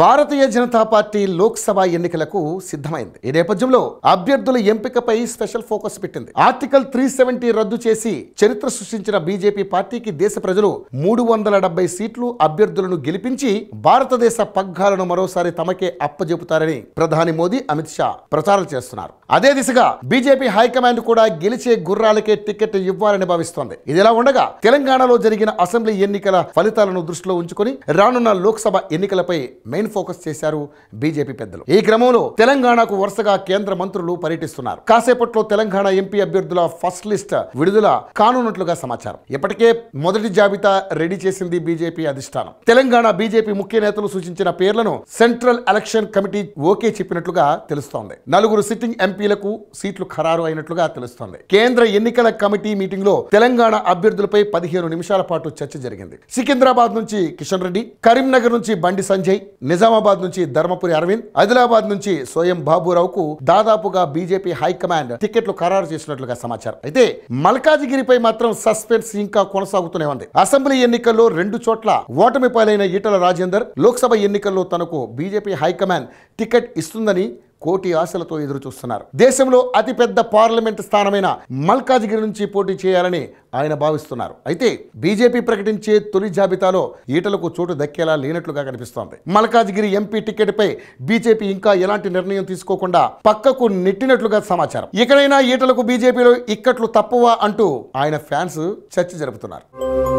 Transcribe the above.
భారతీయ Janata party Lok Sabha ఎన్నికలకు సిద్ధమైంది ఈ నేపథ్యంలో అభ్యర్థుల ఎంపికపై స్పెషల్ ఫోకస్ పెట్టింది ఆర్టికల్ త్రీ సెవెంటీ రద్దు చేసి చరిత్ర సృష్టించిన బీజేపీ పార్టీకి దేశ ప్రజలు మూడు వందల డెబ్బై సీట్లు అభ్యర్థులను గెలిపించి భారతదేశ పగ్గాలను మరోసారి తమకే అప్పజెపుతారని ప్రధాని మోదీ అమిత్ షా ప్రచారం చేస్తున్నారు అదే దిశగా బీజేపీ హైకమాండ్ కూడా గెలిచే గుర్రాలకే టికెట్ ఇవ్వాలని భావిస్తోంది ఇదిలా ఉండగా తెలంగాణలో జరిగిన అసెంబ్లీ ఎన్నికల ఫలితాలను దృష్టిలో ఉంచుకొని రానున్న లోక్సభ ఎన్నికలపై మెయిన్ ఫోకస్ చేశారు బీజేపీ పెద్దలు ఈ క్రమంలో తెలంగాణకు వరుసగా కేంద్ర మంత్రులు పర్యటిస్తున్నారు కాసేపట్లో తెలంగాణ ఎంపీ అభ్యర్థుల ఫస్ట్ లిస్ట్ విడుదల కానున్నట్లుగా సమాచారం ఇప్పటికే మొదటి జాబితా రెడీ చేసింది బీజేపీ అధిష్టానం తెలంగాణ బీజేపీ ముఖ్య నేతలు సూచించిన పేర్లను సెంట్రల్ ఎలక్షన్ కమిటీ ఓకే చెప్పినట్లుగా తెలుస్తోంది నలుగురు సిట్టింగ్ ఎంపీలకు సీట్లు ఖరారు అయినట్లుగా తెలుస్తోంది కేంద్ర ఎన్నికల కమిటీ మీటింగ్ లో తెలంగాణ అభ్యర్థులపై పదిహేను నిమిషాల పాటు చర్చ జరిగింది సికింద్రాబాద్ నుంచి కిషన్ రెడ్డి కరీంనగర్ నుంచి బండి సంజయ్ నిజామాబాద్ నుంచి ధర్మపురి అరవింద్ ఆదిలాబాద్ నుంచి స్వయం బాబురావుకు దాదాపుగా బీజేపీ హైకమాండ్ టికెట్లు ఖరారు చేసినట్లుగా సమాచారం అయితే మల్కాజిగిరిపై మాత్రం సస్పెన్స్ ఇంకా కొనసాగుతూనే ఉంది అసెంబ్లీ ఎన్నికల్లో రెండు చోట్ల ఓటమి పాలైన ఈటల రాజేందర్ లోక్సభ ఎన్నికల్లో తనకు బీజేపీ హైకమాండ్ టికెట్ ఇస్తుందని కోటి ఆశలతో ఎదురుచూస్తున్నారు దేశంలో అతిపెద్ద పార్లమెంట్ స్థానమైన మల్కాజ్గిరి నుంచి పోటీ చేయాలని ఆయన భావిస్తున్నారు అయితే బీజేపీ ప్రకటించే తొలి జాబితాలో ఈటలకు చోటు దక్కేలా లేనట్లుగా కనిపిస్తోంది మల్కాజ్గిరి ఎంపీ టికెట్పై బీజేపీ ఇంకా ఎలాంటి నిర్ణయం తీసుకోకుండా పక్కకు నెట్టినట్లుగా సమాచారం ఎక్కడైనా ఈటలకు బీజేపీలో ఇక్కట్లు తప్పవా అంటూ ఆయన ఫ్యాన్స్ చర్చ జరుపుతున్నారు